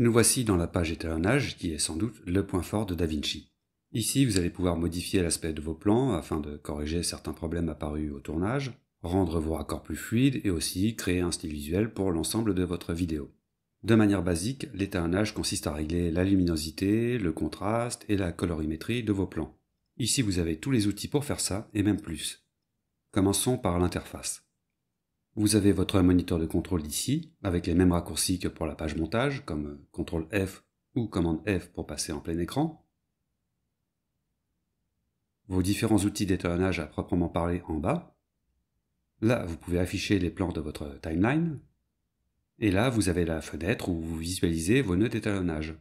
Nous voici dans la page étalonnage qui est sans doute le point fort de DaVinci. Ici, vous allez pouvoir modifier l'aspect de vos plans afin de corriger certains problèmes apparus au tournage, rendre vos raccords plus fluides et aussi créer un style visuel pour l'ensemble de votre vidéo. De manière basique, l'étalonnage consiste à régler la luminosité, le contraste et la colorimétrie de vos plans. Ici, vous avez tous les outils pour faire ça et même plus. Commençons par l'interface. Vous avez votre moniteur de contrôle ici, avec les mêmes raccourcis que pour la page montage, comme euh, CTRL F ou commande F pour passer en plein écran. Vos différents outils d'étalonnage à proprement parler en bas. Là, vous pouvez afficher les plans de votre timeline. Et là, vous avez la fenêtre où vous visualisez vos nœuds d'étalonnage.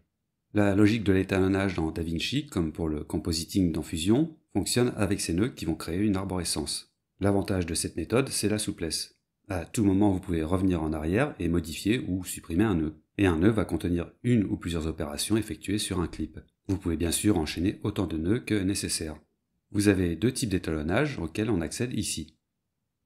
La logique de l'étalonnage dans DaVinci, comme pour le compositing dans Fusion, fonctionne avec ces nœuds qui vont créer une arborescence. L'avantage de cette méthode, c'est la souplesse. À tout moment, vous pouvez revenir en arrière et modifier ou supprimer un nœud. Et un nœud va contenir une ou plusieurs opérations effectuées sur un clip. Vous pouvez bien sûr enchaîner autant de nœuds que nécessaire. Vous avez deux types d'étalonnage auxquels on accède ici.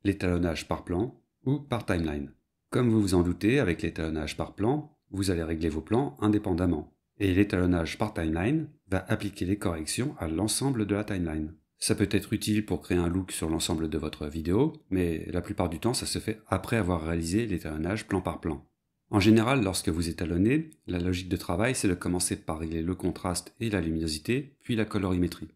L'étalonnage par plan ou par timeline. Comme vous vous en doutez, avec l'étalonnage par plan, vous allez régler vos plans indépendamment. Et l'étalonnage par timeline va appliquer les corrections à l'ensemble de la timeline. Ça peut être utile pour créer un look sur l'ensemble de votre vidéo, mais la plupart du temps ça se fait après avoir réalisé l'étalonnage plan par plan. En général, lorsque vous étalonnez, la logique de travail c'est de commencer par régler le contraste et la luminosité, puis la colorimétrie.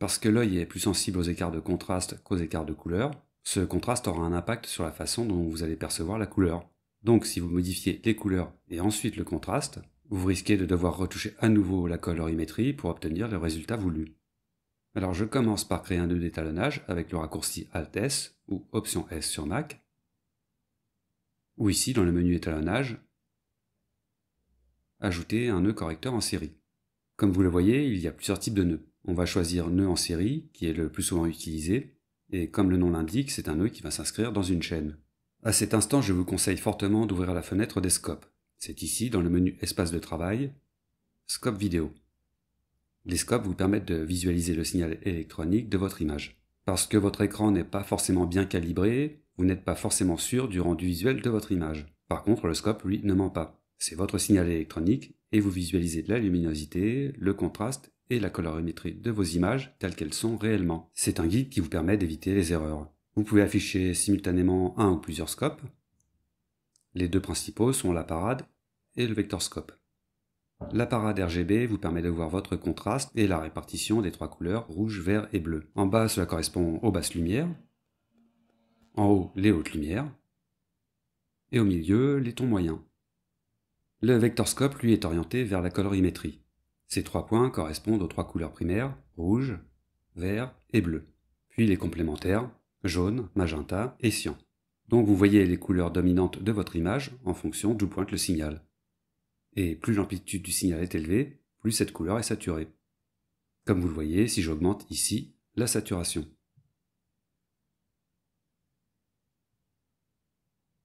Parce que l'œil est plus sensible aux écarts de contraste qu'aux écarts de couleur, ce contraste aura un impact sur la façon dont vous allez percevoir la couleur. Donc si vous modifiez les couleurs et ensuite le contraste, vous risquez de devoir retoucher à nouveau la colorimétrie pour obtenir le résultat voulu. Alors je commence par créer un nœud d'étalonnage avec le raccourci Alt S ou Option S sur Mac, ou ici dans le menu étalonnage, ajouter un nœud correcteur en série. Comme vous le voyez, il y a plusieurs types de nœuds. On va choisir nœud en série, qui est le plus souvent utilisé, et comme le nom l'indique, c'est un nœud qui va s'inscrire dans une chaîne. À cet instant, je vous conseille fortement d'ouvrir la fenêtre des scopes. C'est ici, dans le menu Espace de travail, Scope vidéo. Les scopes vous permettent de visualiser le signal électronique de votre image. Parce que votre écran n'est pas forcément bien calibré, vous n'êtes pas forcément sûr du rendu visuel de votre image. Par contre, le scope, lui, ne ment pas. C'est votre signal électronique et vous visualisez la luminosité, le contraste et la colorimétrie de vos images telles qu'elles sont réellement. C'est un guide qui vous permet d'éviter les erreurs. Vous pouvez afficher simultanément un ou plusieurs scopes. Les deux principaux sont la parade et le vectorscope l'appareil RGB vous permet de voir votre contraste et la répartition des trois couleurs rouge, vert et bleu. En bas, cela correspond aux basses lumières. En haut, les hautes lumières. Et au milieu, les tons moyens. Le vectorscope, lui, est orienté vers la colorimétrie. Ces trois points correspondent aux trois couleurs primaires, rouge, vert et bleu. Puis les complémentaires, jaune, magenta et cyan. Donc vous voyez les couleurs dominantes de votre image en fonction d'où pointe le signal et plus l'amplitude du signal est élevée, plus cette couleur est saturée. Comme vous le voyez, si j'augmente ici la saturation.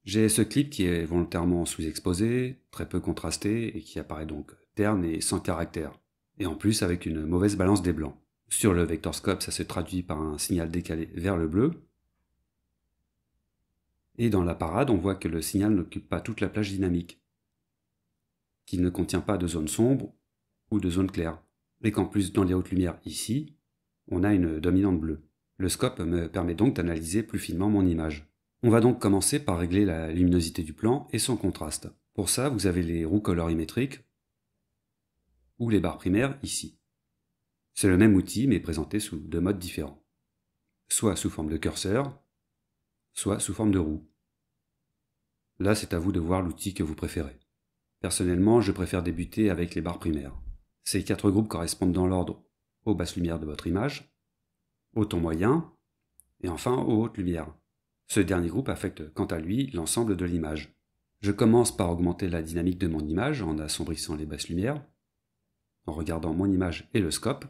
J'ai ce clip qui est volontairement sous-exposé, très peu contrasté et qui apparaît donc terne et sans caractère, et en plus avec une mauvaise balance des blancs. Sur le vectorscope, ça se traduit par un signal décalé vers le bleu, et dans la parade, on voit que le signal n'occupe pas toute la plage dynamique ne contient pas de zone sombre ou de zone claire, et qu'en plus dans les hautes lumières ici, on a une dominante bleue. Le scope me permet donc d'analyser plus finement mon image. On va donc commencer par régler la luminosité du plan et son contraste. Pour ça, vous avez les roues colorimétriques ou les barres primaires ici. C'est le même outil mais présenté sous deux modes différents. Soit sous forme de curseur, soit sous forme de roue. Là, c'est à vous de voir l'outil que vous préférez. Personnellement, je préfère débuter avec les barres primaires. Ces quatre groupes correspondent dans l'ordre aux basses lumières de votre image, au ton moyen et enfin aux hautes lumières. Ce dernier groupe affecte quant à lui l'ensemble de l'image. Je commence par augmenter la dynamique de mon image en assombrissant les basses lumières, en regardant mon image et le scope,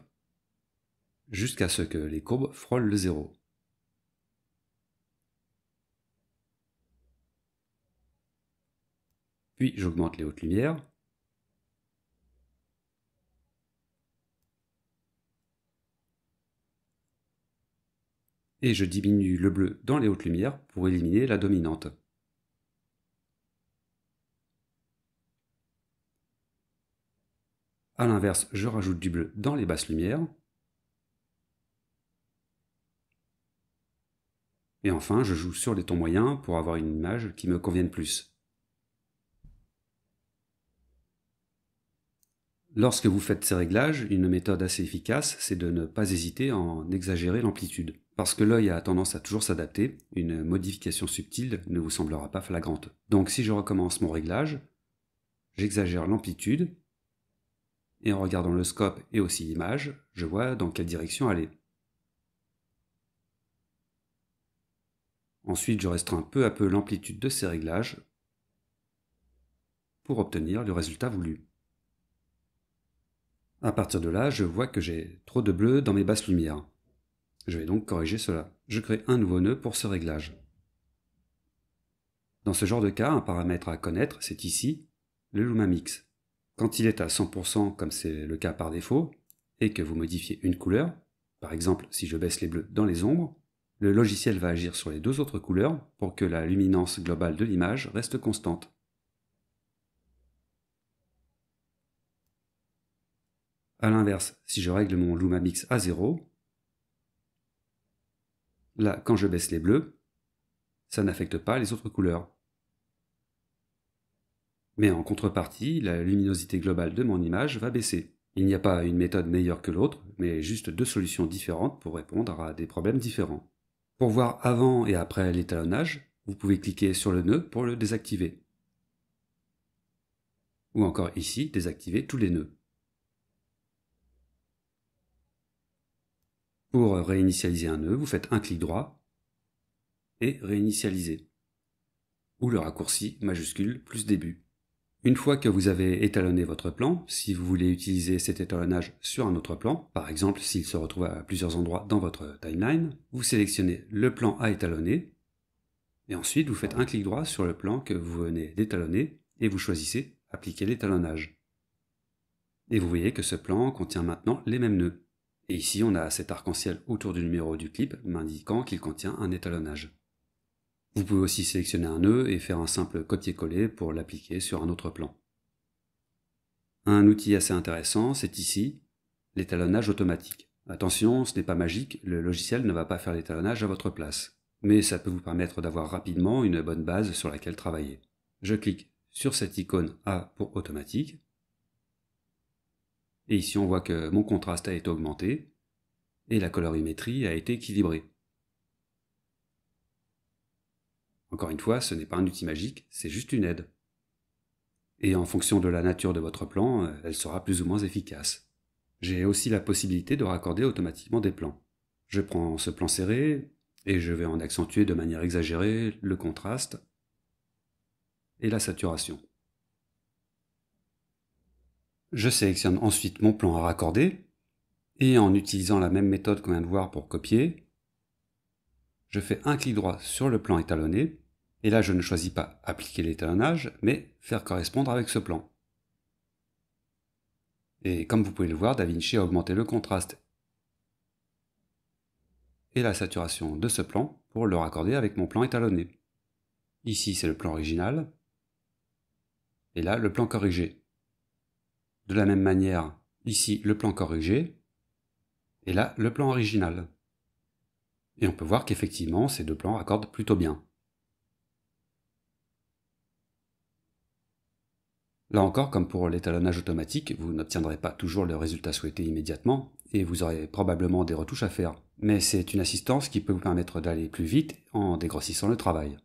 jusqu'à ce que les courbes frôlent le zéro. Puis j'augmente les hautes lumières. Et je diminue le bleu dans les hautes lumières pour éliminer la dominante. A l'inverse, je rajoute du bleu dans les basses lumières. Et enfin, je joue sur les tons moyens pour avoir une image qui me convienne plus. Lorsque vous faites ces réglages, une méthode assez efficace, c'est de ne pas hésiter à en exagérer l'amplitude. Parce que l'œil a tendance à toujours s'adapter, une modification subtile ne vous semblera pas flagrante. Donc si je recommence mon réglage, j'exagère l'amplitude, et en regardant le scope et aussi l'image, je vois dans quelle direction aller. Ensuite, je restreins peu à peu l'amplitude de ces réglages pour obtenir le résultat voulu. À partir de là, je vois que j'ai trop de bleu dans mes basses lumières. Je vais donc corriger cela. Je crée un nouveau nœud pour ce réglage. Dans ce genre de cas, un paramètre à connaître, c'est ici, le LumaMix. Quand il est à 100%, comme c'est le cas par défaut, et que vous modifiez une couleur, par exemple si je baisse les bleus dans les ombres, le logiciel va agir sur les deux autres couleurs pour que la luminance globale de l'image reste constante. A l'inverse, si je règle mon Lumamix à 0, là, quand je baisse les bleus, ça n'affecte pas les autres couleurs. Mais en contrepartie, la luminosité globale de mon image va baisser. Il n'y a pas une méthode meilleure que l'autre, mais juste deux solutions différentes pour répondre à des problèmes différents. Pour voir avant et après l'étalonnage, vous pouvez cliquer sur le nœud pour le désactiver. Ou encore ici, désactiver tous les nœuds. Pour réinitialiser un nœud, vous faites un clic droit et réinitialiser. Ou le raccourci majuscule plus début. Une fois que vous avez étalonné votre plan, si vous voulez utiliser cet étalonnage sur un autre plan, par exemple s'il se retrouve à plusieurs endroits dans votre timeline, vous sélectionnez le plan à étalonner, et ensuite vous faites un clic droit sur le plan que vous venez d'étalonner, et vous choisissez Appliquer l'étalonnage. Et vous voyez que ce plan contient maintenant les mêmes nœuds. Et ici, on a cet arc-en-ciel autour du numéro du clip m'indiquant qu'il contient un étalonnage. Vous pouvez aussi sélectionner un nœud et faire un simple copier-coller pour l'appliquer sur un autre plan. Un outil assez intéressant, c'est ici l'étalonnage automatique. Attention, ce n'est pas magique, le logiciel ne va pas faire l'étalonnage à votre place, mais ça peut vous permettre d'avoir rapidement une bonne base sur laquelle travailler. Je clique sur cette icône A pour automatique, et ici, on voit que mon contraste a été augmenté et la colorimétrie a été équilibrée. Encore une fois, ce n'est pas un outil magique, c'est juste une aide. Et en fonction de la nature de votre plan, euh, elle sera plus ou moins efficace. J'ai aussi la possibilité de raccorder automatiquement des plans. Je prends ce plan serré, et je vais en accentuer de manière exagérée le contraste et la saturation. Je sélectionne ensuite mon plan à raccorder, et en utilisant la même méthode qu'on vient de voir pour copier, je fais un clic droit sur le plan étalonné, et là je ne choisis pas appliquer l'étalonnage, mais faire correspondre avec ce plan. Et comme vous pouvez le voir, DaVinci a augmenté le contraste et la saturation de ce plan pour le raccorder avec mon plan étalonné. Ici c'est le plan original, et là le plan corrigé. De la même manière, ici le plan corrigé, et là le plan original. Et on peut voir qu'effectivement ces deux plans accordent plutôt bien. Là encore, comme pour l'étalonnage automatique, vous n'obtiendrez pas toujours le résultat souhaité immédiatement, et vous aurez probablement des retouches à faire. Mais c'est une assistance qui peut vous permettre d'aller plus vite en dégrossissant le travail.